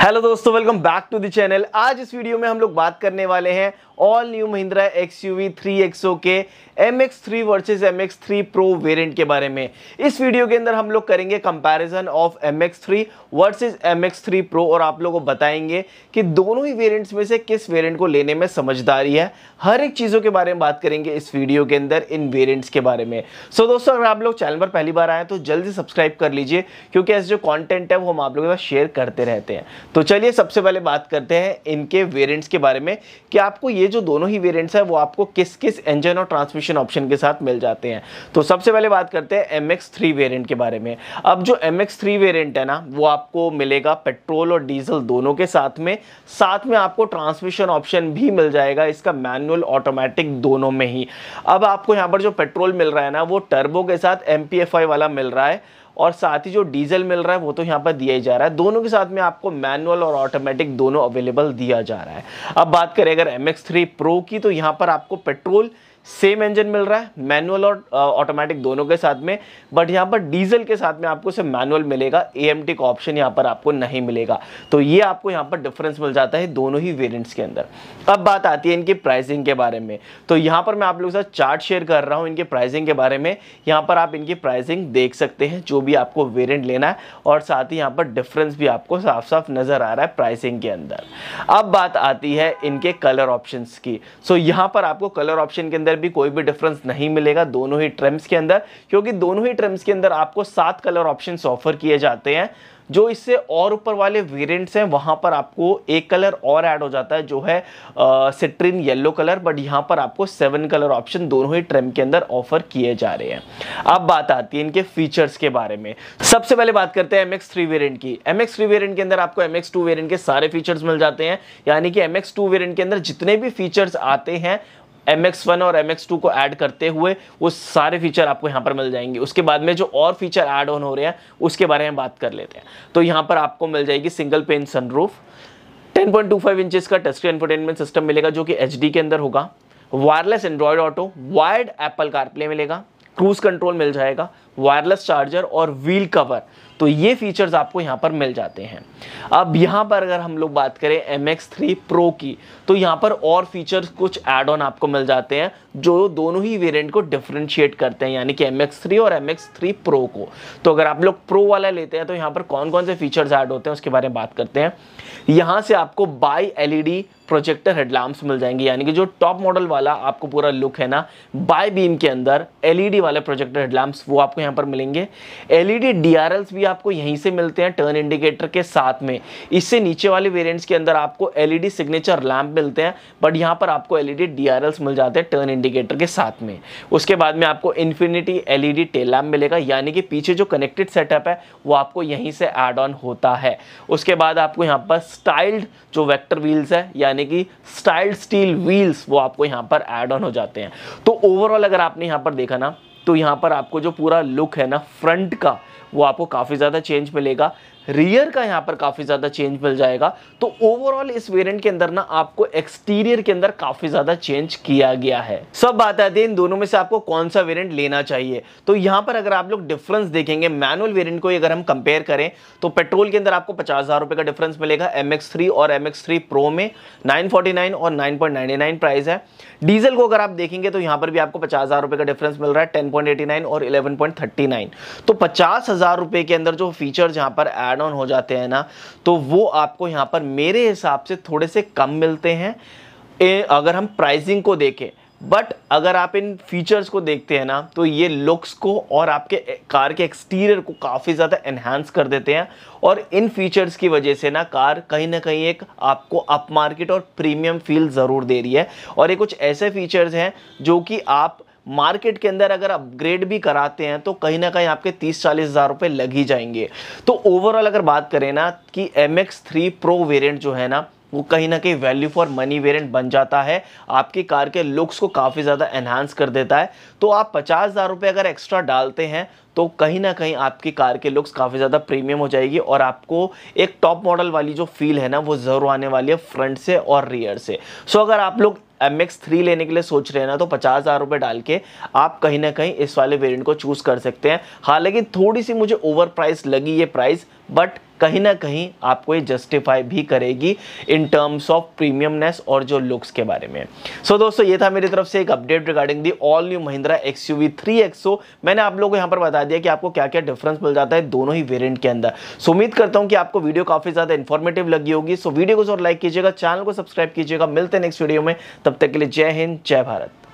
hello दोस्तों welcome back to the channel आज इस वीडियो में हम लोग बात करने वाले हैं all new Mahindra X U V three XO के M X three versus M X three pro variant के बारे में इस वीडियो के अंदर हम लोग करेंगे comparison of M X three versus M X three pro और आप लोगों को बताएंगे कि दोनों ही वेरियंट्स में से किस वेरियंट को लेने में समझदारी है हर एक चीज़ों के बारे में बात करेंगे इस वीडियो के अंदर इन वेरियंट्स के बारे में सो so, दोस्तों अगर आप लोग चैनल पर पहली बार आए तो जल्दी सब्सक्राइब कर लीजिए क्योंकि ऐसे जो कॉन्टेंट है वो हम आप लोगों के साथ शेयर करते रहते हैं तो चलिए सबसे पहले बात करते हैं इनके वेरियंट्स के बारे में कि आपको ये जो दोनों ही वेरियंट्स है वो आपको किस किस इंजन और ट्रांसमिशन ऑप्शन के साथ मिल जाते हैं तो सबसे पहले बात करते हैं एम एक्स थ्री वेरियंट के बारे में अब जो एम एक्स थ्री वेरियंट है ना वो आपको मिलेगा पेट्रोल और डीजल दोनों के साथ में साथ में आपको ट्रांसमिशन ऑप्शन भी मिल जाएगा इसका मैनुअल ऑटोमेटिक दोनों में ही अब आपको यहाँ पर जो पेट्रोल मिल रहा है ना वो टर्बो के साथ एम वाला मिल रहा है और साथ ही जो डीजल मिल रहा है वो तो यहाँ पर दिया ही जा रहा है दोनों के साथ में आपको मैनुअल और ऑटोमेटिक दोनों अवेलेबल दिया जा रहा है अब बात करें अगर एम एक्स प्रो की तो यहाँ पर आपको पेट्रोल सेम इंजन मिल रहा है मैनुअल और ऑटोमेटिक uh, दोनों के साथ में बट यहाँ पर डीजल के साथ में आपको सिर्फ मैनुअल मिलेगा ए का ऑप्शन यहाँ पर आपको नहीं मिलेगा तो ये आपको यहाँ पर डिफरेंस मिल जाता है दोनों ही वेरियंट्स के अंदर अब बात आती है इनकी प्राइसिंग के बारे में तो यहाँ पर मैं आप लोगों के साथ चार्ट शेयर कर रहा हूँ इनके प्राइसिंग के बारे में यहाँ पर आप इनकी प्राइसिंग देख सकते हैं जो भी आपको वेरियंट लेना है और साथ ही यहाँ पर डिफरेंस भी आपको साफ साफ नज़र आ रहा है प्राइसिंग के अंदर अब बात आती है इनके कलर ऑप्शन की सो so, यहाँ पर आपको कलर ऑप्शन के अंदर अंदर भी कोई भी डिफरेंस नहीं मिलेगा दोनों ही ट्रम्स के अंदर क्योंकि दोनों ही ट्रम्स के अंदर आपको सात कलर ऑप्शन ऑफर किए जाते हैं जो इससे और ऊपर वाले वेरिएंट्स हैं वहाँ पर आपको एक कलर और ऐड हो जाता है जो है सिट्रिन येलो कलर बट यहाँ पर आपको सेवन कलर ऑप्शन दोनों ही ट्रेम के अंदर ऑफर किए जा रहे हैं अब बात आती है इनके फीचर्स के बारे में सबसे पहले बात करते हैं एमएक्स थ्री वेरियंट की एमएक्स थ्री वेरियंट के अंदर आपको एम एक्स टू के सारे फीचर्स मिल जाते हैं यानी कि एम एक्स टू के अंदर जितने भी फीचर्स आते हैं एम एक्स वन और एम एक्स टू को ऐड करते हुए वो सारे फीचर आपको यहाँ पर मिल जाएंगे उसके बाद में जो और फीचर ऐड ऑन हो रहे हैं उसके बारे में बात कर लेते हैं तो यहाँ पर आपको मिल जाएगी सिंगल पेन सनरूफ 10.25 इंचेस का टच स्क्रीन सिस्टम मिलेगा जो कि एच के अंदर होगा wireless Android auto wired Apple CarPlay मिलेगा क्रूज कंट्रोल मिल जाएगा वायरलेस चार्जर और व्हील कवर तो ये फीचर्स आपको यहाँ पर मिल जाते हैं अब यहाँ पर अगर हम लोग बात करें एम एक्स थ्री प्रो की तो यहाँ पर और फीचर्स कुछ एड ऑन आपको मिल जाते हैं जो दोनों ही वेरियंट को डिफ्रेंशिएट करते हैं यानी कि एम एक्स थ्री और एम एक्स थ्री प्रो को तो अगर आप लोग प्रो वाला लेते हैं तो यहाँ पर कौन कौन से फीचर्स ऐड होते हैं उसके बारे में बात करते हैं यहाँ से आपको बाई एलईडी प्रोजेक्टर हेडलैम्प्स मिल जाएंगे यानी कि जो टॉप मॉडल वाला आपको पूरा लुक है ना बाई बीम के अंदर एलईडी e वाले प्रोजेक्टर हेडलैम्प्स वो आपको यहाँ पर मिलेंगे एलईडी एल्स e भी आपको यहीं से मिलते हैं टर्न इंडिकेटर के साथ में इससे नीचे वाले वेरियंट्स के अंदर आपको एलईडी सिग्नेचर लैम्प मिलते हैं बट यहाँ पर आपको एलईडी डीआरएल्स मिल जाते हैं टर्न इंडिकेटर के साथ में उसके बाद में आपको इन्फिनिटी एलईडी टेल लैम्प मिलेगा यानी कि पीछे जो कनेक्टेड सेटअप है वो आपको यहीं से एड ऑन होता है उसके बाद आपको यहाँ पर स्टाइल्ड जो वेक्टर व्हील्स है यानी कि स्टाइल्ड स्टील व्हील्स वो आपको यहाँ पर एड ऑन हो जाते हैं तो ओवरऑल अगर आपने यहाँ पर देखा ना तो यहाँ पर आपको जो पूरा लुक है ना फ्रंट का वो आपको काफ़ी ज़्यादा चेंज मिलेगा रियर का यहाँ पर काफ़ी ज़्यादा चेंज मिल जाएगा तो ओवरऑल इस वेरिएंट के अंदर ना आपको एक्सटीरियर के अंदर काफ़ी ज़्यादा चेंज किया गया है सब बात आती है इन दोनों में से आपको कौन सा वेरिएंट लेना चाहिए तो यहाँ पर अगर आप लोग डिफरेंस देखेंगे मैनुअल वेरियंट को अगर हम कंपेयर करें तो पेट्रोल के अंदर आपको पचास हज़ार रुपये का डिफरेंस मिलेगा एम और एम एक्स प्रो में नाइन और नाइन प्राइस है डीजल को अगर आप देखेंगे तो यहाँ पर भी आपको पचास हज़ार रुपये का डिफरेंस मिल रहा है टेन और इलेवन तो पचास हज़ार रुपये के अंदर जो फीचर्स यहाँ पर एड एड ऑन हो जाते हैं ना तो वो आपको यहाँ पर मेरे हिसाब से थोड़े से कम मिलते हैं ए, अगर हम प्राइसिंग को देखें बट अगर आप इन फीचर्स को देखते हैं ना तो ये लुक्स को और आपके कार के एक्सटीरियर को काफ़ी ज़्यादा एनहेंस कर देते हैं और इन फीचर्स की वजह से ना कार कहीं ना कहीं एक आपको अपमार्केट और प्रीमियम फील ज़रूर दे रही है और ये कुछ ऐसे फीचर्स हैं जो कि आप मार्केट के अंदर अगर अपग्रेड भी कराते हैं तो कहीं ना कहीं आपके तीस चालीस हज़ार रुपये लग ही जाएंगे तो ओवरऑल अगर बात करें ना कि M X three pro variant जो है ना वो कहीं ना कहीं वैल्यू फॉर मनी वेरिएंट बन जाता है आपकी कार के लुक्स को काफ़ी ज़्यादा एनहांस कर देता है तो आप पचास हज़ार रुपये अगर एक्स्ट्रा डालते हैं तो कहीं ना कहीं आपकी कार के लुक्स काफ़ी ज़्यादा प्रीमियम हो जाएगी और आपको एक टॉप मॉडल वाली जो फील है ना वो ज़रूर आने वाली है फ्रंट से और रियर से सो अगर आप लोग एम एक्स थ्री लेने के लिए सोच रहे हैं ना तो पचास हज़ार रुपये डाल के आप कहीं ना कहीं इस वाले वेरिएंट को चूज़ कर सकते हैं हालांकि थोड़ी सी मुझे ओवर प्राइस लगी ये प्राइस बट कहीं ना कहीं आपको ये जस्टिफाई भी करेगी इन टर्म्स ऑफ प्रीमियमनेस और जो लुक्स के बारे में सो so, दोस्तों ये था मेरी तरफ से एक update regarding the all new Mahindra X U V three XO मैंने आप लोगों को यहाँ पर बता दिया कि आपको क्या क्या डिफरेंस मिल जाता है दोनों ही वेरियंट के अंदर सो उम्मीद करता हूँ कि आपको वीडियो काफी ज़्यादा इन्फॉर्मेटिव लगी होगी सो वीडियो को जो लाइक कीजिएगा चैनल को सब्सक्राइब कीजिएगा मिलते हैं नेक्स्ट वीडियो में तब तक के लिए जय हिंद जय भारत